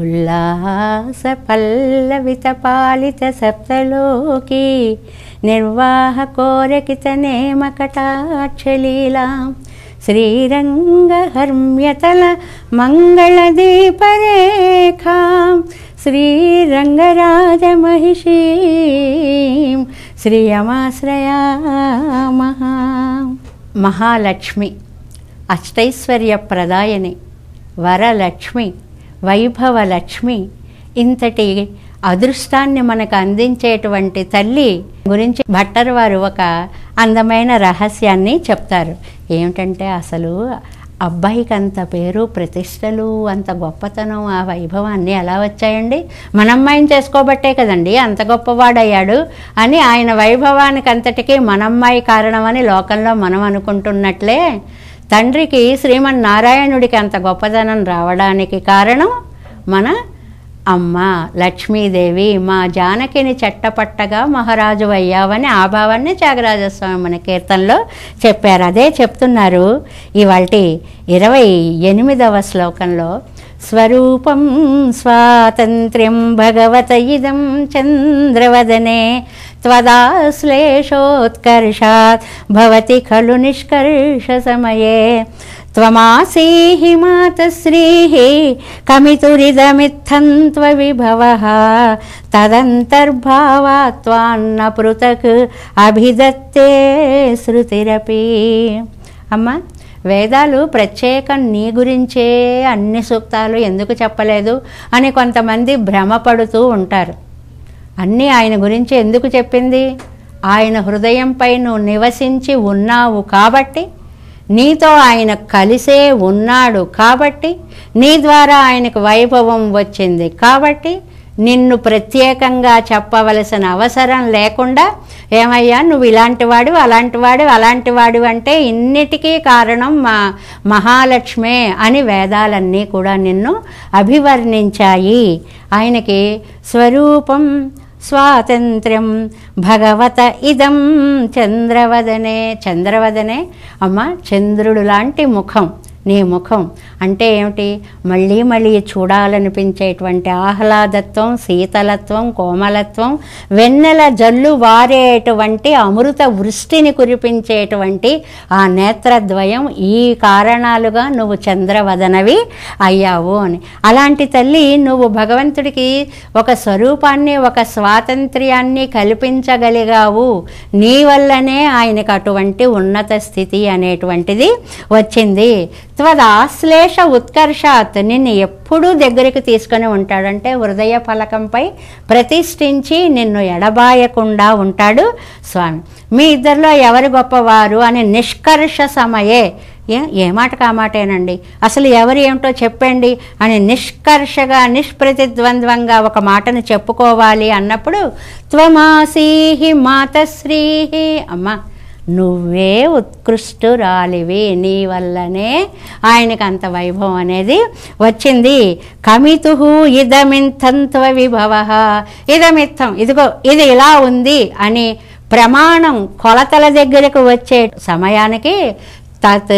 ఉల్లాస పల్లవిత పాలిత సప్తలోకి నిర్వాహ కోరకిత నేమకటాక్షలీలా శ్రీరంగహర్మ్యతల మంగళదీపరేఖా శ్రీరంగరాజమహిషీం శ్రియమాశ్రయామహ మహాలక్ష్మి అష్టైశ్వర్య ప్రదాయని వరలక్ష్మి వైభవ లక్ష్మి ఇంతటి అదృష్టాన్ని మనకు అందించేటువంటి తల్లి గురించి భట్టర్ వారు ఒక అందమైన రహస్యాన్ని చెప్తారు ఏమిటంటే అసలు అబ్బాయికి అంత పేరు ప్రతిష్టలు అంత గొప్పతనం ఆ వైభవాన్ని ఎలా వచ్చాయండి మన అమ్మాయిని చేసుకోబట్టే కదండి అంత గొప్పవాడయ్యాడు అని ఆయన వైభవానికి అంతటికీ కారణం కారణమని లోకంలో మనం అనుకుంటున్నట్లే తండ్రికి శ్రీమన్నారాయణుడికి అంత గొప్పదనం రావడానికి కారణం మన అమ్మ లక్ష్మీదేవి మా జానకిని చెట్టపట్టగా మహారాజు అయ్యావని ఆ భావాన్ని త్యాగరాజస్వామి మన కీర్తనలో చెప్పారు అదే చెప్తున్నారు ఇవాళ ఇరవై ఎనిమిదవ శ్లోకంలో स्वरूपं स्वातन्त्र्यं भगवत इदं चन्द्रवदने त्वदाश्लेषोत्कर्षात् भवति खलु निष्कर्षसमये त्वमासीहि मातश्रीः कमितुरिदमित्थं त्वविभवः तदन्तर्भावात्त्वान्न पृथक् अभिदत्ते श्रुतिरपि अम्मा వేదాలు ప్రత్యేకం నీ గురించే అన్ని సూక్తాలు ఎందుకు చెప్పలేదు అని కొంతమంది భ్రమపడుతూ ఉంటారు అన్నీ ఆయన గురించి ఎందుకు చెప్పింది ఆయన హృదయంపై నువ్వు నివసించి ఉన్నావు కాబట్టి నీతో ఆయన కలిసే ఉన్నాడు కాబట్టి నీ ద్వారా ఆయనకు వైభవం వచ్చింది కాబట్టి నిన్ను ప్రత్యేకంగా చెప్పవలసిన అవసరం లేకుండా ఏమయ్యా నువ్వు ఇలాంటి వాడు అలాంటి వాడు అలాంటి వాడు అంటే ఇన్నిటికీ కారణం మా మహాలక్ష్మే అని వేదాలన్నీ కూడా నిన్ను అభివర్ణించాయి ఆయనకి స్వరూపం స్వాతంత్ర్యం భగవత ఇదం చంద్రవదనే చంద్రవదనే అమ్మ చంద్రుడు లాంటి ముఖం నీ ముఖం అంటే ఏమిటి మళ్ళీ మళ్ళీ చూడాలనిపించేటువంటి ఆహ్లాదత్వం శీతలత్వం కోమలత్వం వెన్నెల జల్లు వారేటువంటి అమృత వృష్టిని కురిపించేటువంటి ఆ నేత్రద్వయం ఈ కారణాలుగా నువ్వు చంద్రవదనవి అయ్యావు అని అలాంటి తల్లి నువ్వు భగవంతుడికి ఒక స్వరూపాన్ని ఒక స్వాతంత్ర్యాన్ని కల్పించగలిగావు నీ వల్లనే ఆయనకు అటువంటి ఉన్నత స్థితి అనేటువంటిది వచ్చింది త్వదాశ్లేష ఉత్కర్షాత్ నిన్ను ఎప్పుడూ దగ్గరికి తీసుకొని ఉంటాడంటే హృదయ ఫలకంపై ప్రతిష్ఠించి నిన్ను ఎడబాయకుండా ఉంటాడు స్వామి మీ ఇద్దరిలో ఎవరి గొప్పవారు అని నిష్కర్ష సమయే ఏ ఏ మాట కామాటేనండి అసలు ఎవరు ఏమిటో చెప్పండి అని నిష్కర్షగా నిష్ప్రతిద్వంద్వంగా ఒక మాటను చెప్పుకోవాలి అన్నప్పుడు త్వమాసీహి మాతశ్రీహి అమ్మ నువ్వే ఉత్కృష్టురాలివి నీ వల్లనే ఆయనకు అంత వైభవం అనేది వచ్చింది కమితు ఇదమింతంత్వ విభవ ఇదమిత్తం ఇదిగో ఇది ఇలా ఉంది అని ప్రమాణం కొలతల దగ్గరకు వచ్చే సమయానికి తత్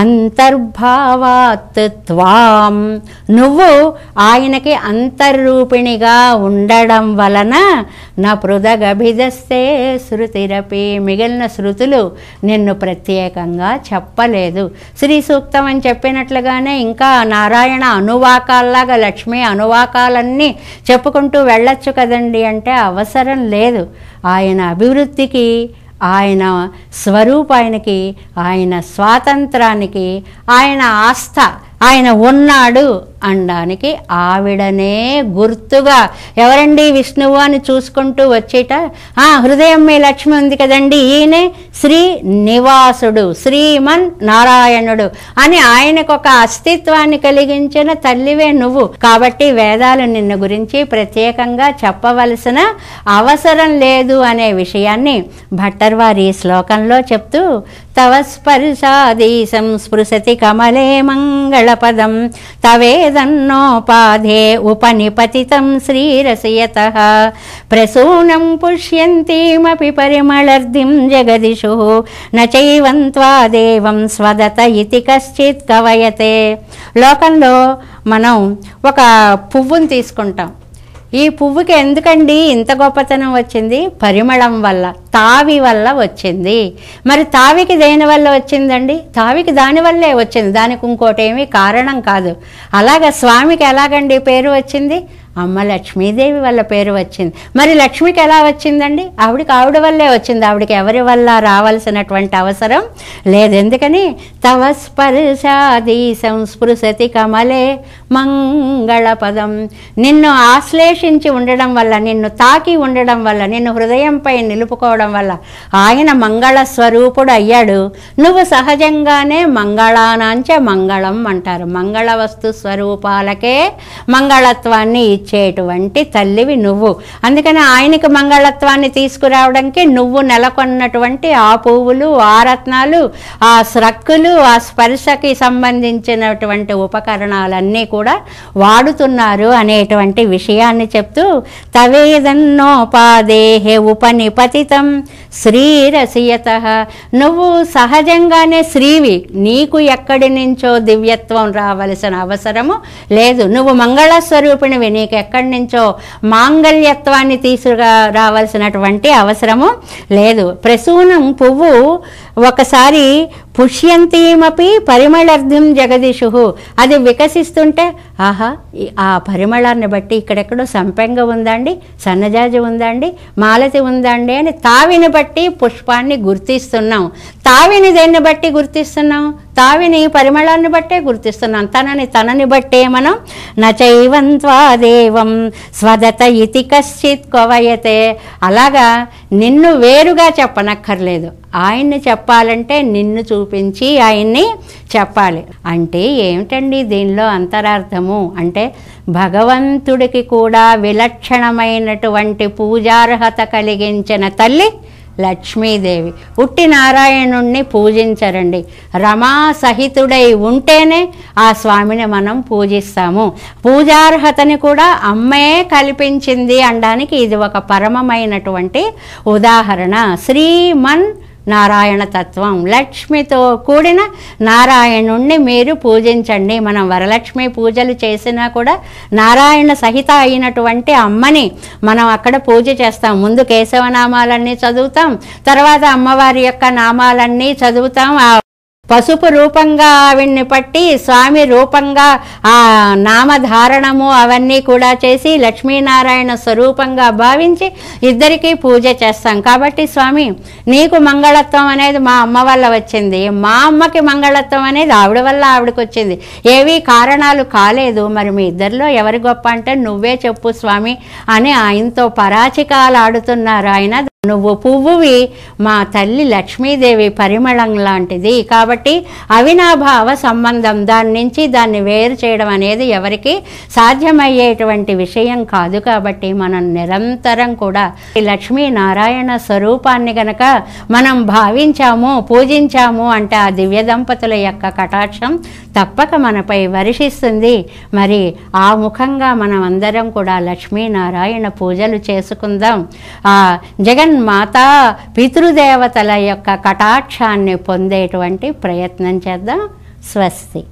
అంతర్భావాత్ త్వాం నువ్వు ఆయనకి అంతర్రూపిణిగా ఉండడం వలన నా పృదగభిదస్తే శృతిరపి మిగిలిన శృతులు నిన్ను ప్రత్యేకంగా చెప్పలేదు శ్రీ సూక్తం అని చెప్పినట్లుగానే ఇంకా నారాయణ అనువాకాల్లాగా లక్ష్మి అనువాకాలన్నీ చెప్పుకుంటూ వెళ్ళొచ్చు కదండి అంటే అవసరం లేదు ఆయన అభివృద్ధికి ఆయన స్వరూపానికి ఆయన స్వాతంత్రానికి ఆయన ఆస్థ ఆయన ఉన్నాడు అనడానికి ఆవిడనే గుర్తుగా ఎవరండి విష్ణువు అని చూసుకుంటూ వచ్చేట ఆ హృదయం మీ లక్ష్మి ఉంది కదండి ఈయనే శ్రీ నివాసుడు శ్రీమన్ నారాయణుడు అని ఆయనకు ఒక అస్తిత్వాన్ని కలిగించిన తల్లివే నువ్వు కాబట్టి వేదాలు నిన్ను గురించి ప్రత్యేకంగా చెప్పవలసిన అవసరం లేదు అనే విషయాన్ని భట్టర్వారి శ్లోకంలో చెప్తూ తవ స్పర్శాదీశం స్పృశతి కమలే మంగళపదం తవే यदन्नोपाधे उपनिपतितं श्रीरसयतः प्रसूनं पुष्यन्तीमपि परिमलर्दिं जगदिषुः न చైవం త్వా దేవం స్వదత ఇతి కశ్చిత్ కవయతే లోకంలో మనం ఒక పువ్వును తీసుకుంటాం ఈ పువ్వుకి ఎందుకండి ఇంత గొప్పతనం వచ్చింది పరిమళం వల్ల తావి వల్ల వచ్చింది మరి తావికి దేని వల్ల వచ్చిందండి తావికి దానివల్లే వచ్చింది దానికి ఇంకోటి ఏమీ కారణం కాదు అలాగ స్వామికి ఎలాగండి పేరు వచ్చింది అమ్మ లక్ష్మీదేవి వల్ల పేరు వచ్చింది మరి లక్ష్మికి ఎలా వచ్చిందండి ఆవిడకి ఆవిడ వల్లే వచ్చింది ఆవిడకి ఎవరి వల్ల రావాల్సినటువంటి అవసరం లేదు ఎందుకని తవ స్పర్శాది సంస్పృశతి కమలే మంగళపదం నిన్ను ఆశ్లేషించి ఉండడం వల్ల నిన్ను తాకి ఉండడం వల్ల నిన్ను హృదయంపై నిలుపుకోవడం వల్ల ఆయన మంగళ స్వరూపుడు అయ్యాడు నువ్వు సహజంగానే మంగళానాంచ మంగళం అంటారు మంగళ వస్తు స్వరూపాలకే మంగళత్వాన్ని ఇచ్చేటువంటి తల్లివి నువ్వు అందుకని ఆయనకి మంగళత్వాన్ని తీసుకురావడానికి నువ్వు నెలకొన్నటువంటి ఆ పువ్వులు ఆ రత్నాలు ఆ స్రక్కులు ఆ స్పర్శకి సంబంధించినటువంటి ఉపకరణాలన్నీ కూడా వాడుతున్నారు అనేటువంటి విషయాన్ని చెప్తూ తవేదన్నోపాదేహే ఉపనిపతితం శ్రీరసియత నువ్వు సహజంగానే శ్రీవి నీకు ఎక్కడి నుంచో దివ్యత్వం రావలసిన అవసరము లేదు నువ్వు మంగళస్వరూపిణివి నీకు ఎక్కడి నుంచో మాంగళ్యత్వాన్ని తీసుగా రావాల్సినటువంటి అవసరము లేదు ప్రసూనం పువ్వు ఒకసారి పుష్యంతీమపి పరిమళార్థం జగదీషు అది వికసిస్తుంటే ఆహా ఆ పరిమళాన్ని బట్టి ఇక్కడెక్కడో సంపెంగ ఉందండి సన్నజాజి ఉందండి మాలతి ఉందండి అని తావిని బట్టి పుష్పాన్ని గుర్తిస్తున్నాం తావిని దేన్ని బట్టి గుర్తిస్తున్నాం తావిని పరిమళాన్ని బట్టే గుర్తిస్తున్నాం తనని తనని బట్టే మనం నచైవంత్వా దేవం స్వదత ఇతి కశ్చిత్ కొవయతే అలాగా నిన్ను వేరుగా చెప్పనక్కర్లేదు ఆయన్ని చెప్పాలంటే నిన్ను చూపించి ఆయన్ని చెప్పాలి అంటే ఏమిటండి దీనిలో అంతరార్థము అంటే భగవంతుడికి కూడా విలక్షణమైనటువంటి పూజార్హత కలిగించిన తల్లి లక్ష్మీదేవి ఉట్టి నారాయణుణ్ణి పూజించరండి రమా సహితుడై ఉంటేనే ఆ స్వామిని మనం పూజిస్తాము పూజార్హతని కూడా అమ్మే కల్పించింది అనడానికి ఇది ఒక పరమమైనటువంటి ఉదాహరణ శ్రీమన్ నారాయణ తత్వం లక్ష్మితో కూడిన నారాయణుణ్ణి మీరు పూజించండి మనం వరలక్ష్మి పూజలు చేసినా కూడా నారాయణ సహిత అయినటువంటి అమ్మని మనం అక్కడ పూజ చేస్తాం ముందు కేశవనామాలన్నీ చదువుతాం తర్వాత అమ్మవారి యొక్క నామాలన్నీ చదువుతాం పసుపు రూపంగా ఆవిడ్ని పట్టి స్వామి రూపంగా ఆ నామధారణము అవన్నీ కూడా చేసి లక్ష్మీనారాయణ స్వరూపంగా భావించి ఇద్దరికీ పూజ చేస్తాం కాబట్టి స్వామి నీకు మంగళత్వం అనేది మా అమ్మ వల్ల వచ్చింది మా అమ్మకి మంగళత్వం అనేది ఆవిడ వల్ల ఆవిడకు వచ్చింది ఏవి కారణాలు కాలేదు మరి మీ ఇద్దరిలో ఎవరి గొప్ప అంటే నువ్వే చెప్పు స్వామి అని ఆయనతో పరాచికాలు ఆడుతున్నారు ఆయన నువ్వు పువ్వువి మా తల్లి లక్ష్మీదేవి పరిమళం లాంటిది కాబట్టి అవినాభావ సంబంధం దాని నుంచి దాన్ని వేరు చేయడం అనేది ఎవరికి సాధ్యమయ్యేటువంటి విషయం కాదు కాబట్టి మనం నిరంతరం కూడా లక్ష్మీనారాయణ స్వరూపాన్ని గనక మనం భావించాము పూజించాము అంటే ఆ దివ్య దంపతుల యొక్క కటాక్షం తప్పక మనపై వర్షిస్తుంది మరి ఆ ముఖంగా మనం అందరం కూడా లక్ష్మీనారాయణ పూజలు చేసుకుందాం జగన్ జగన్మాత పితృదేవతల యొక్క కటాక్షాన్ని పొందేటువంటి ప్రయత్నం చేద్దాం స్వస్తి